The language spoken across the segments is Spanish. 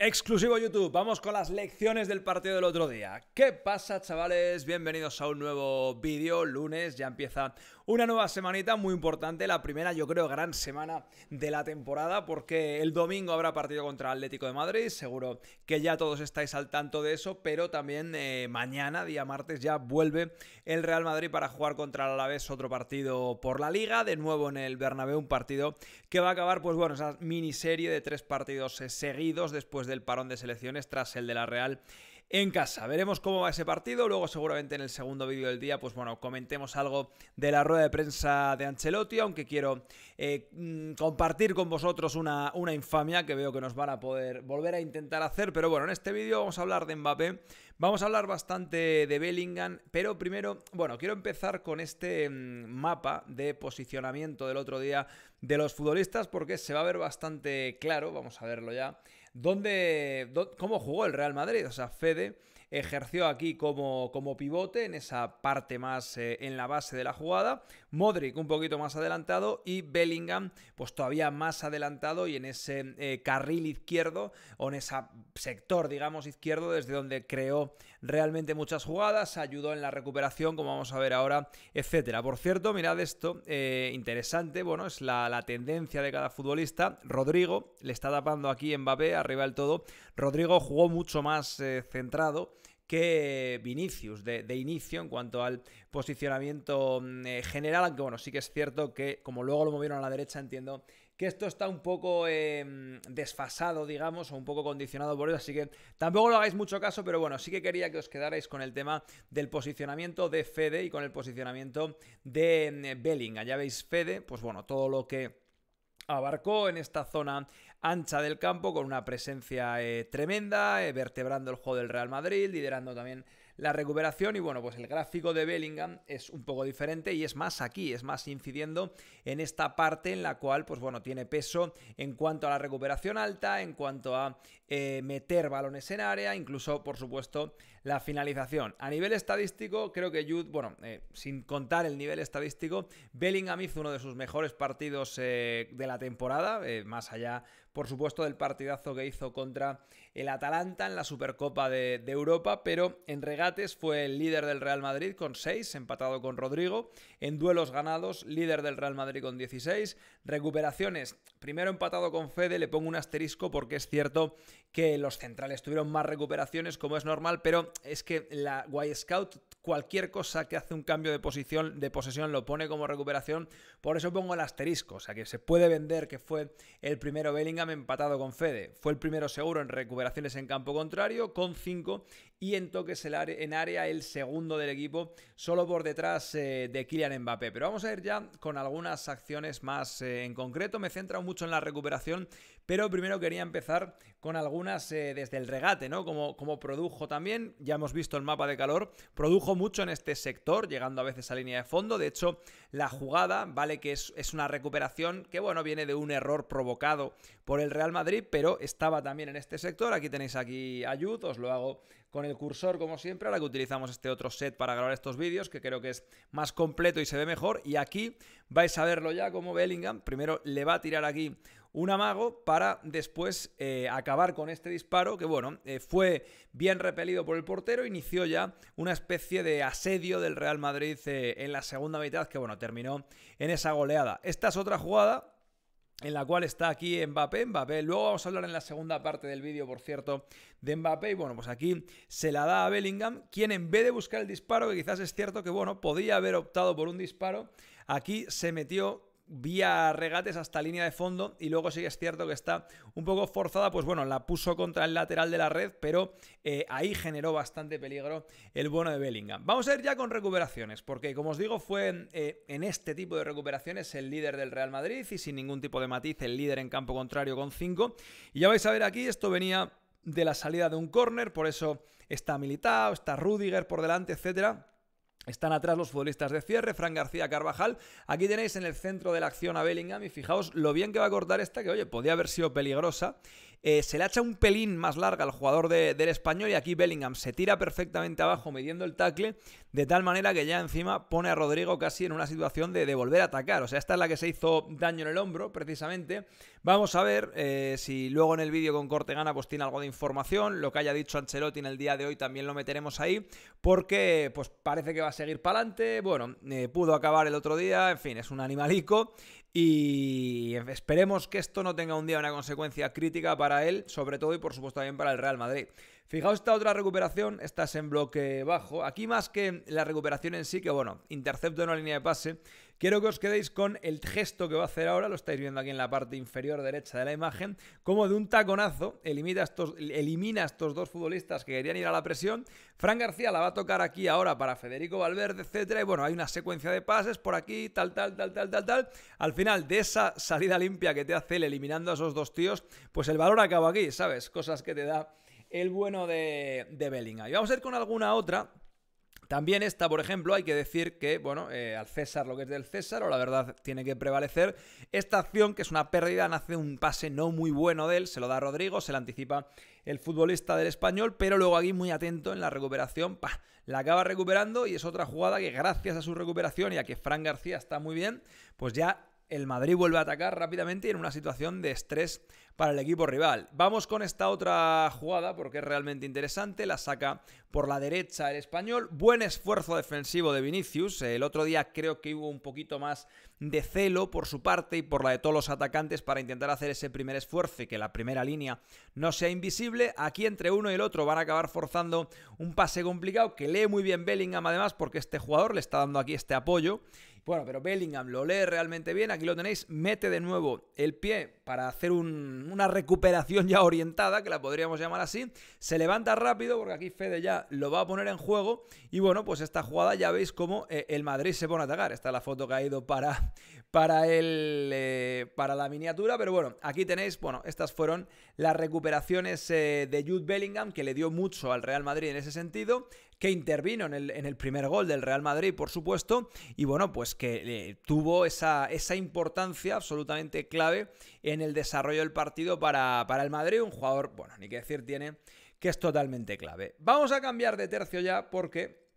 Exclusivo YouTube, vamos con las lecciones del partido del otro día. ¿Qué pasa chavales? Bienvenidos a un nuevo vídeo, lunes ya empieza una nueva semanita muy importante, la primera yo creo gran semana de la temporada porque el domingo habrá partido contra Atlético de Madrid, seguro que ya todos estáis al tanto de eso, pero también eh, mañana, día martes, ya vuelve el Real Madrid para jugar contra el Alavés otro partido por la liga, de nuevo en el Bernabéu un partido que va a acabar pues bueno, esa miniserie de tres partidos eh, seguidos después del parón de selecciones tras el de la Real en casa. Veremos cómo va ese partido, luego seguramente en el segundo vídeo del día, pues bueno, comentemos algo de la rueda de prensa de Ancelotti, aunque quiero eh, mm, compartir con vosotros una, una infamia que veo que nos van a poder volver a intentar hacer, pero bueno, en este vídeo vamos a hablar de Mbappé, vamos a hablar bastante de Bellingham, pero primero, bueno, quiero empezar con este mm, mapa de posicionamiento del otro día de los futbolistas porque se va a ver bastante claro, vamos a verlo ya, ¿Dónde, dónde, cómo jugó el Real Madrid? O sea, Fede ejerció aquí como, como pivote en esa parte más eh, en la base de la jugada. Modric un poquito más adelantado y Bellingham pues todavía más adelantado y en ese eh, carril izquierdo o en ese sector digamos izquierdo desde donde creó realmente muchas jugadas, ayudó en la recuperación como vamos a ver ahora, etcétera. Por cierto, mirad esto, eh, interesante, bueno, es la, tendencia de cada futbolista. Rodrigo le está tapando aquí Mbappé arriba del todo. Rodrigo jugó mucho más eh, centrado que Vinicius de, inicio en cuanto al posicionamiento mm, eh, general, aunque bueno, sí que es cierto que como luego lo movieron a la derecha, entiendo que esto está un poco em, desfasado, digamos, o un poco condicionado por eso, así que tampoco lo hagáis mucho caso, pero bueno, sí que quería que os quedarais con el tema del posicionamiento de Fede y con el posicionamiento de mm, Bellingham. allá veis, Fede, pues bueno, todo lo que abarcó en esta zona ancha del campo con una presencia eh, tremenda, eh, vertebrando el juego del Real Madrid, liderando también la recuperación y bueno, pues el gráfico de Bellingham es un poco diferente y es más aquí, es más incidiendo en esta parte en la cual pues bueno, tiene peso en cuanto a la recuperación alta, en cuanto a eh, meter balones en área, incluso por supuesto la finalización. A nivel estadístico, creo que Jude, bueno, eh, sin contar el nivel estadístico, Bellingham hizo uno de sus mejores partidos eh, de la temporada, más allá por supuesto, del partidazo que hizo contra el Atalanta en la Supercopa de, Europa, pero en regates fue el líder del Real Madrid con 6, empatado con Rodrigo, en duelos ganados, líder del Real Madrid con 16, recuperaciones Primero empatado con Fede, le pongo un asterisco porque es cierto que los centrales tuvieron más recuperaciones, como es normal, pero es que la White Scout, cualquier cosa que hace un cambio de posición, de posesión, lo pone como recuperación. Por eso pongo el asterisco. O sea que se puede vender que fue el primero Bellingham empatado con Fede. Fue el primero seguro en recuperaciones en campo contrario, con 5, y en toques en área el segundo del equipo, solo por detrás eh, de Kylian Mbappé. Pero vamos a ir ya con algunas acciones más eh, en concreto. Me centra un mucho en la recuperación, pero primero quería empezar con algunas eh, desde el regate, ¿no? Como, como produjo también, ya hemos visto el mapa de calor, produjo mucho en este sector, llegando a veces a línea de fondo, de hecho la jugada, vale que es, una recuperación que, bueno, viene de un error provocado por el Real Madrid, pero estaba también en este sector, aquí tenéis aquí Ayud, os lo hago con el cursor como siempre, ahora que utilizamos este otro set para grabar estos vídeos, que creo que es más completo y se ve mejor, y aquí vais a verlo ya como Bellingham, primero le va a tirar aquí un amago para después eh, acabar con este disparo que, bueno, eh, fue bien repelido por el portero, inició ya una especie de asedio del Real Madrid eh, en la segunda mitad que, bueno, terminó en esa goleada. Esta es otra jugada en la cual está aquí Mbappé. Mbappé, luego vamos a hablar en la segunda parte del vídeo, por cierto, de Mbappé. Y bueno, pues aquí se la da a Bellingham, quien en vez de buscar el disparo, que quizás es cierto que, bueno, podía haber optado por un disparo, aquí se metió vía regates hasta línea de fondo y luego sí es cierto que está un poco forzada, pues bueno, la puso contra el lateral de la red, pero eh, ahí generó bastante peligro el bono de Bellingham. Vamos a ir ya con recuperaciones, porque como os digo, fue eh, en este tipo de recuperaciones el líder del Real Madrid y sin ningún tipo de matiz el líder en campo contrario con 5. Y ya vais a ver aquí, esto venía de la salida de un córner, por eso está Militao, está Rudiger por delante, etcétera. Están atrás los futbolistas de cierre, Fran García Carvajal. Aquí tenéis en el centro de la acción a Bellingham y fijaos lo bien que va a cortar esta, que oye, podía haber sido peligrosa. Eh, se le echa un pelín más larga al jugador del español y aquí Bellingham se tira perfectamente abajo midiendo el tackle de tal manera que ya encima pone a Rodrigo casi en una situación de, volver a atacar. O sea, esta es la que se hizo daño en el hombro precisamente. Vamos a ver eh, si luego en el vídeo con Corte pues tiene algo de información. Lo que haya dicho Ancelotti en el día de hoy también lo meteremos ahí porque pues parece que va a seguir para adelante. Bueno, eh, pudo acabar el otro día, en fin, es un animalico y esperemos que esto no tenga un día una consecuencia crítica para para él, sobre todo y por supuesto también para el Real Madrid. Fijaos esta otra recuperación, estás en bloque bajo. Aquí más que la recuperación en sí, que bueno, intercepto en una línea de pase, quiero que os quedéis con el gesto que va a hacer ahora, lo estáis viendo aquí en la parte inferior derecha de la imagen, como de un taconazo elimina a estos dos futbolistas que querían ir a la presión. Fran García la va a tocar aquí ahora para Federico Valverde, etcétera, y bueno, hay una secuencia de pases por aquí, tal, tal, tal, tal, tal, tal. Al final de esa salida limpia que te hace él eliminando a esos dos tíos, pues el valor acaba aquí, ¿sabes? Cosas que te da el bueno de, de Y vamos a ir con alguna otra. También esta, por ejemplo, hay que decir que, bueno, eh, al César lo que es del César, o la verdad tiene que prevalecer. Esta acción, que es una pérdida, nace un pase no muy bueno de él, se lo da Rodrigo, se la anticipa el futbolista del español, pero luego aquí muy atento en la recuperación, la acaba recuperando y es otra jugada que gracias a su recuperación y a que Fran García está muy bien, pues ya el Madrid vuelve a atacar rápidamente y en una situación de estrés para el equipo rival. Vamos con esta otra jugada porque es realmente interesante. La saca por la derecha el español. Buen esfuerzo defensivo de Vinicius. El otro día creo que hubo un poquito más de celo por su parte y por la de todos los atacantes para intentar hacer ese primer esfuerzo y que la primera línea no sea invisible. Aquí entre uno y el otro van a acabar forzando un pase complicado que lee muy bien Bellingham además porque este jugador le está dando aquí este apoyo bueno, pero Bellingham lo lee realmente bien. Aquí lo tenéis. Mete de nuevo el pie para hacer una recuperación ya orientada, que la podríamos llamar así. Se levanta rápido porque aquí Fede ya lo va a poner en juego. Y bueno, pues esta jugada ya veis cómo eh, el Madrid se pone a atacar. Esta es la foto que ha ido para, para, el, eh, para la miniatura. Pero bueno, aquí tenéis, bueno, estas fueron las recuperaciones eh, de Jude Bellingham, que le dio mucho al Real Madrid en ese sentido, que intervino en el, en el primer gol del Real Madrid, por supuesto. Y bueno, pues que eh, tuvo esa, importancia absolutamente clave en el desarrollo del partido para, el Madrid, un jugador, bueno, ni que decir tiene, que es totalmente clave. Vamos a cambiar de tercio ya porque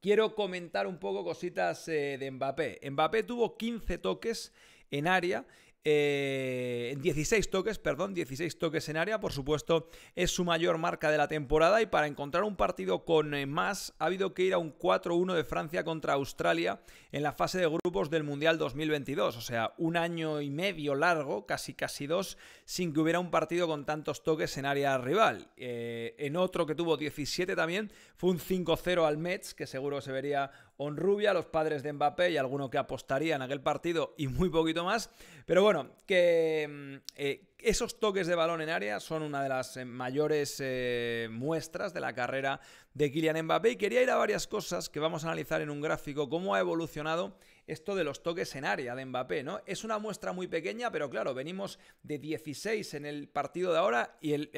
quiero comentar un poco cositas eh, de Mbappé. Mbappé tuvo 15 toques en área eh, 16 toques, perdón, 16 toques en área, por supuesto, es su mayor marca de la temporada y para encontrar un partido con eh, más ha habido que ir a un 4-1 de Francia contra Australia en la fase de grupos del Mundial 2022, o sea, un año y medio largo, casi casi dos, sin que hubiera un partido con tantos toques en área rival. Eh, en otro que tuvo 17 también fue un 5-0 al Mets, que seguro se vería rubia, los padres de Mbappé y alguno que apostaría en aquel partido y muy poquito más, pero bueno, bueno, que mm, eh, esos toques de balón en área son una de las eh, mayores eh, muestras de la carrera de Kylian Mbappé y quería ir a varias cosas que vamos a analizar en un gráfico, cómo ha evolucionado esto de los toques en área de Mbappé, ¿no? Es una muestra muy pequeña, pero claro, venimos de 16 en el partido de ahora y el,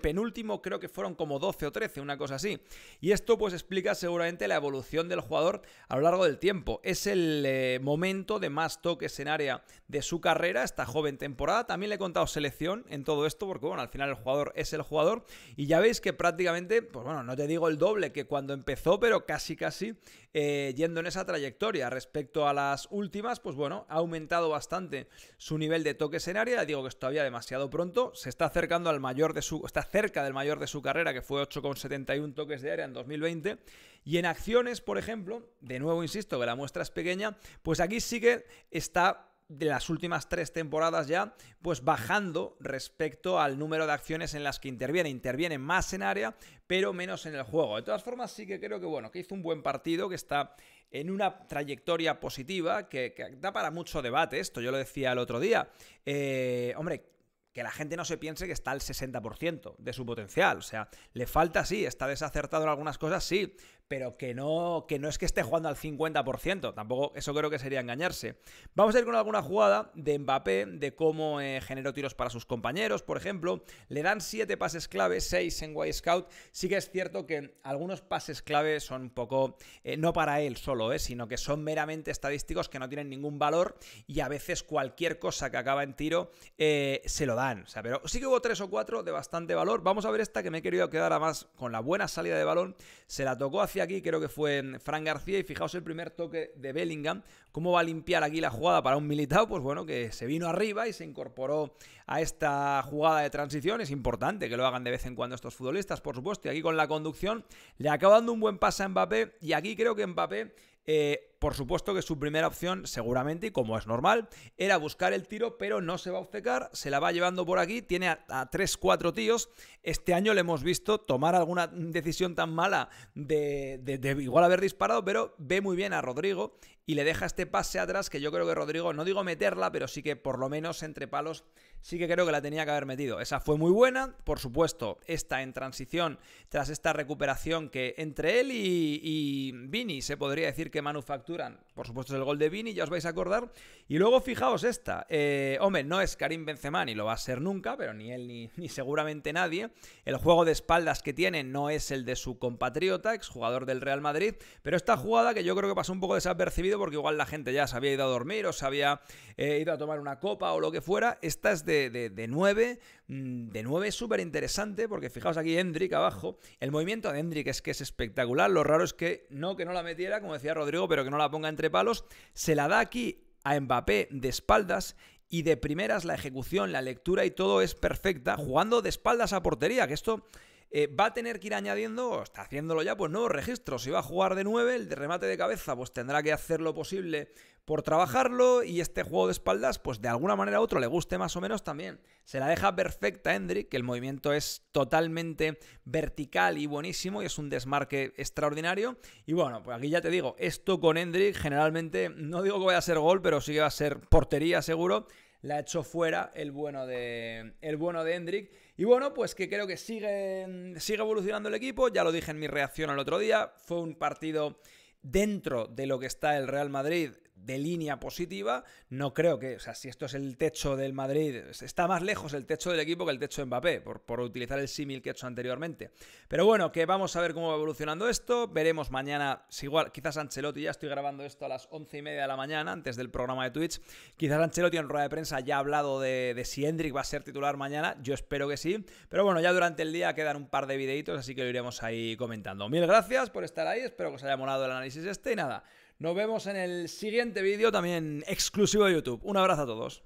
penúltimo creo que fueron como 12 o 13, una cosa así. Y esto pues explica seguramente la evolución del jugador a lo largo del tiempo. Es el eh, momento de más toques en área de su carrera, esta joven temporada. También le he contado selección en todo esto, porque bueno, al final el jugador es el jugador. Y ya veis que prácticamente, pues bueno, no te digo el doble que cuando empezó, pero casi casi eh, yendo en esa trayectoria respecto a las últimas, pues bueno, ha aumentado bastante su nivel de toques en área. Digo que es todavía demasiado pronto. Se está acercando al mayor de su. está cerca del mayor de su carrera, que fue 8,71 toques de área en 2020. Y en acciones, por ejemplo, de nuevo insisto que la muestra es pequeña, pues aquí sí que está de las últimas tres temporadas ya, pues bajando respecto al número de acciones en las que interviene. Interviene más en área, pero menos en el juego. De todas formas, sí que creo que, bueno, que hizo un buen partido, que está en una trayectoria positiva que, da para mucho debate. Esto yo lo decía el otro día. Eh, hombre, que la gente no se piense que está al 60% de su potencial. O sea, le falta, sí, está desacertado en algunas cosas, sí, pero que no, que no es que esté jugando al 50%, tampoco eso creo que sería engañarse. Vamos a ir con alguna jugada de Mbappé, de cómo eh, generó tiros para sus compañeros, por ejemplo, le dan 7 pases clave, 6 en White Scout, sí que es cierto que algunos pases clave son un poco, eh, no para él solo, eh, sino que son meramente estadísticos que no tienen ningún valor y a veces cualquier cosa que acaba en tiro eh, se lo dan, sea, pero sí que hubo 3 o 4 de bastante valor, vamos a ver esta que me he querido quedar además con la buena salida de balón, se la tocó hacia aquí, creo que fue Fran García, y fijaos el primer toque de Bellingham, cómo va a limpiar aquí la jugada para un militado, pues bueno, que se vino arriba y se incorporó a esta jugada de transición. Es importante que lo hagan de vez en cuando estos futbolistas, por supuesto. Y aquí con la conducción le acaba dando un buen pase a Mbappé. Y aquí creo que Mbappé eh, por supuesto que su primera opción, seguramente, y como es normal, era buscar el tiro, pero no se va a obcecar, se la va llevando por aquí, tiene a, 3-4 tíos. Este año le hemos visto tomar alguna decisión tan mala de, de, igual haber disparado, pero ve muy bien a Rodrigo y le deja este pase atrás que yo creo que Rodrigo, no digo meterla, pero sí que por lo menos entre palos sí que creo que la tenía que haber metido. Esa fue muy buena, por supuesto, esta en transición, tras esta recuperación que entre él y, Vini se podría decir que manufacturan, por supuesto es el gol de Vini, ya os vais a acordar. Y luego fijaos esta, eh, hombre, no es Karim Benzema, ni lo va a ser nunca, pero ni él ni, seguramente nadie. El juego de espaldas que tiene no es el de su compatriota, exjugador del Real Madrid, pero esta jugada que yo creo que pasó un poco desapercibido porque igual la gente ya se había ido a dormir o se había eh, ido a tomar una copa o lo que fuera, esta es de, de, de 9. Mm, de 9 es súper interesante porque fijaos aquí Hendrick abajo. El movimiento de Hendrik es que es espectacular. Lo raro es que no, que no la metiera, como decía Rodrigo, pero que no la ponga entre palos. Se la da aquí a Mbappé de espaldas y de primeras la ejecución, la lectura y todo es perfecta, jugando de espaldas a portería, que esto eh, va a tener que ir añadiendo, o está haciéndolo ya, pues no, registros. Si va a jugar de 9, el de remate de cabeza, pues tendrá que hacer lo posible por trabajarlo y este juego de espaldas, pues de alguna manera u otro le guste más o menos también. Se la deja perfecta Hendrik, que el movimiento es totalmente vertical y buenísimo y es un desmarque extraordinario. Y bueno, pues aquí ya te digo, esto con Hendrik generalmente, no digo que vaya a ser gol, pero sí que va a ser portería seguro la echó fuera el bueno de, el bueno Y bueno, pues que creo que sigue, sigue evolucionando el equipo, ya lo dije en mi reacción el otro día, fue un partido dentro de lo que está el Real Madrid de línea positiva. No creo que, o sea, si esto es el techo del Madrid, está más lejos el techo del equipo que el techo de Mbappé, por, utilizar el símil que he hecho anteriormente. Pero bueno, que vamos a ver cómo va evolucionando esto. Veremos mañana, si igual, quizás Ancelotti, ya estoy grabando esto a las once y media de la mañana, antes del programa de Twitch. Quizás Ancelotti en rueda de prensa ya ha hablado de, de si Hendrik va a ser titular mañana. Yo espero que sí. Pero bueno, ya durante el día quedan un par de videitos, así que lo iremos ahí comentando. Mil gracias por estar ahí, espero que os haya molado el análisis este y nada. Nos vemos en el siguiente vídeo también exclusivo de YouTube. Un abrazo a todos.